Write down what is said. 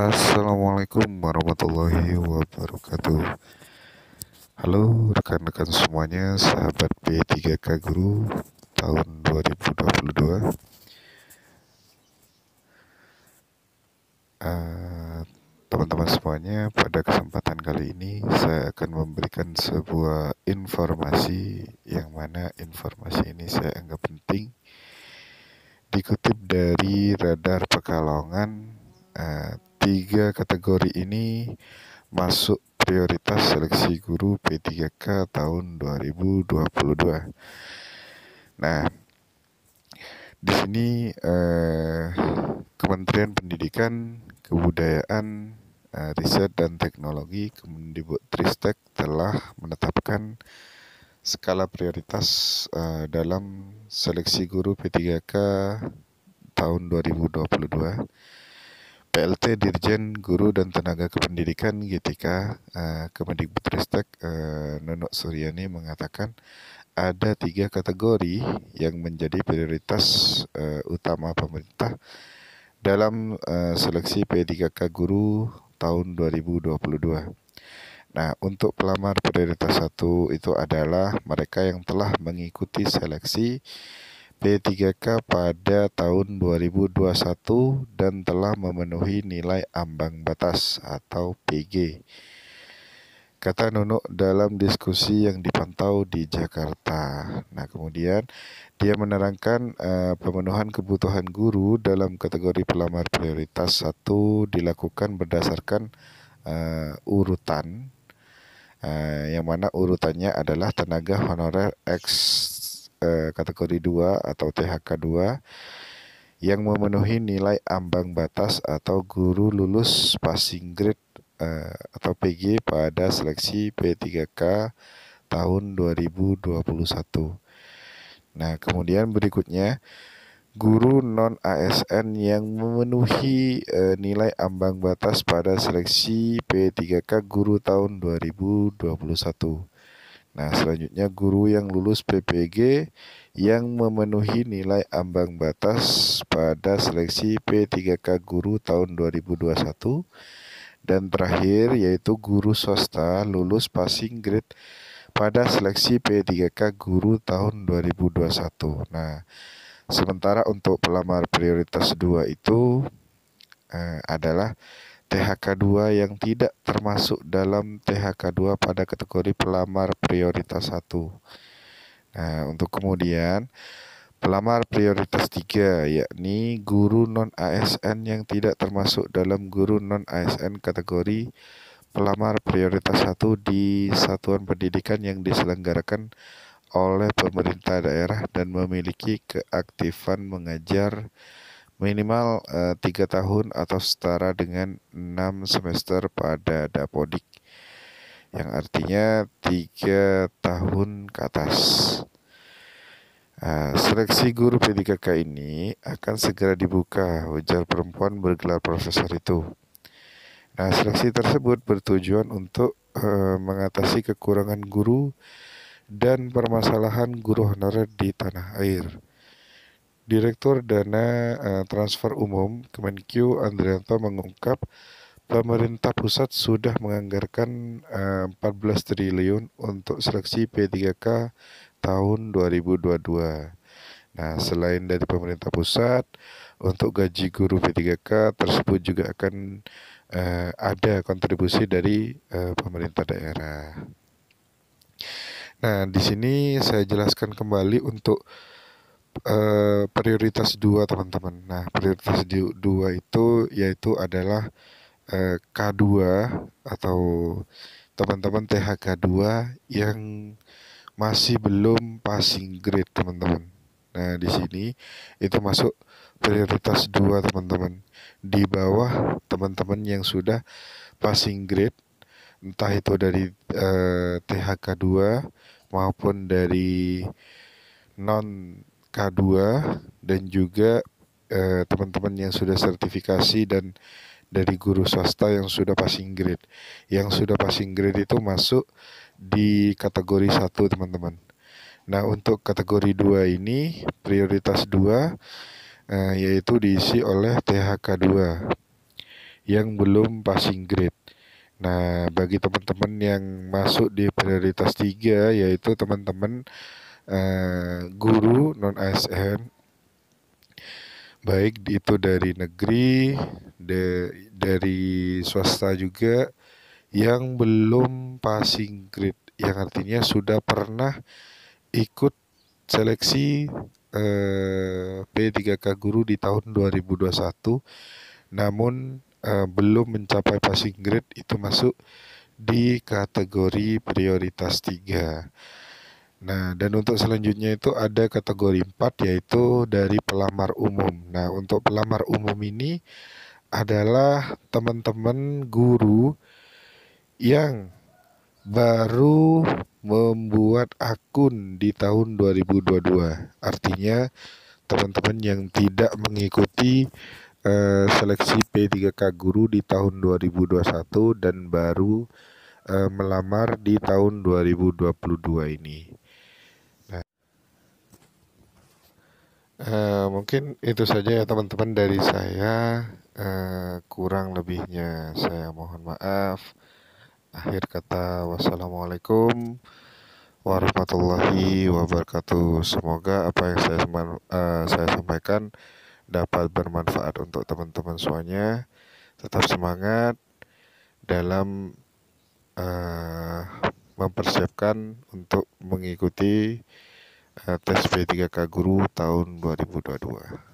Assalamualaikum warahmatullahi wabarakatuh Halo rekan-rekan semuanya sahabat B3K Guru tahun 2022 eh, Teman-teman uh, teman -teman semuanya pada kesempatan kali ini saya akan memberikan sebuah informasi yang mana informasi ini saya anggap penting dikutip dari radar Pekalongan eh, Tiga kategori ini masuk prioritas seleksi guru P3K tahun 2022. Nah, di sini eh, Kementerian Pendidikan, Kebudayaan, eh, Riset dan Teknologi Tristek telah menetapkan skala prioritas eh, dalam seleksi guru P3K tahun 2022 PLT Dirjen Guru dan Tenaga Kependidikan GTK uh, eh, Kemendikbudristek uh, eh, Nunuk Suryani mengatakan ada tiga kategori yang menjadi prioritas uh, utama pemerintah dalam uh, seleksi P3K guru tahun 2022. Nah, untuk pelamar prioritas satu itu adalah mereka yang telah mengikuti seleksi P3K pada tahun 2021 dan telah memenuhi nilai ambang batas atau PG. Kata Nunuk dalam diskusi yang dipantau di Jakarta. Nah, kemudian dia menerangkan uh, pemenuhan kebutuhan guru dalam kategori pelamar prioritas satu dilakukan berdasarkan uh, urutan uh, yang mana urutannya adalah tenaga honorer eks Eh, kategori 2 atau THK 2 yang memenuhi nilai ambang batas atau guru lulus passing grade eh, atau PG pada seleksi P3K tahun 2021. Nah, kemudian berikutnya guru non ASN yang memenuhi eh, nilai ambang batas pada seleksi P3K guru tahun 2021. Nah, selanjutnya guru yang lulus PPG yang memenuhi nilai ambang batas pada seleksi P3K guru tahun 2021 dan terakhir yaitu guru swasta lulus passing grade pada seleksi P3K guru tahun 2021. Nah, sementara untuk pelamar prioritas 2 itu eh, adalah THK2 yang tidak termasuk dalam THK2 pada kategori pelamar prioritas 1. Nah, untuk kemudian pelamar prioritas 3 yakni guru non ASN yang tidak termasuk dalam guru non ASN kategori pelamar prioritas 1 di satuan pendidikan yang diselenggarakan oleh pemerintah daerah dan memiliki keaktifan mengajar minimal eh, tiga uh, tahun atau setara dengan enam semester pada dapodik yang artinya tiga tahun ke atas. uh, seleksi guru P3K ini akan segera dibuka, ujar perempuan bergelar profesor itu. Nah, seleksi tersebut bertujuan untuk uh, mengatasi kekurangan guru dan permasalahan guru honorer di tanah air. Direktur Dana eh, Transfer Umum Kemenkyu Andrianto mengungkap pemerintah pusat sudah menganggarkan 14 eh, triliun untuk seleksi P3K tahun 2022. Nah, selain dari pemerintah pusat, untuk gaji guru P3K tersebut juga akan uh, ada kontribusi dari uh, pemerintah daerah. Nah, di sini saya jelaskan kembali untuk uh, prioritas dua teman-teman. Nah, prioritas dua itu yaitu adalah eh, K2 atau teman-teman THK2 yang masih belum passing grade teman-teman. Nah, di sini itu masuk prioritas dua teman-teman. Di bawah teman-teman yang sudah passing grade entah itu dari eh, THK2 maupun dari non K2 dan juga eh, teman-teman yang sudah sertifikasi dan dari guru swasta yang sudah passing grade. Yang sudah passing grade itu masuk di kategori 1, teman-teman. Nah, untuk kategori 2 ini prioritas 2 eh, yaitu diisi oleh THK2 yang belum passing grade. Nah, bagi teman-teman yang masuk di prioritas 3 yaitu teman-teman Eh, guru non ASN baik itu dari negeri de, dari swasta juga yang belum passing grade yang artinya sudah pernah ikut seleksi eh, P3K guru di tahun 2021 namun eh, belum mencapai passing grade itu masuk di kategori prioritas 3 Nah, dan untuk selanjutnya itu ada kategori 4 yaitu dari pelamar umum. Nah, untuk pelamar umum ini adalah teman-teman guru yang baru membuat akun di tahun 2022. Artinya teman-teman yang tidak mengikuti uh, seleksi P3K guru di tahun 2021 dan baru uh, melamar di tahun 2022 ini. Eh, mungkin itu saja ya teman-teman dari saya. Uh, kurang lebihnya saya mohon maaf. Akhir kata wassalamualaikum warahmatullahi wabarakatuh. Semoga apa yang saya, uh, saya sampaikan dapat bermanfaat untuk teman-teman semuanya. Tetap semangat dalam uh, mempersiapkan untuk mengikuti Eh, tes P3K Guru tahun 2022.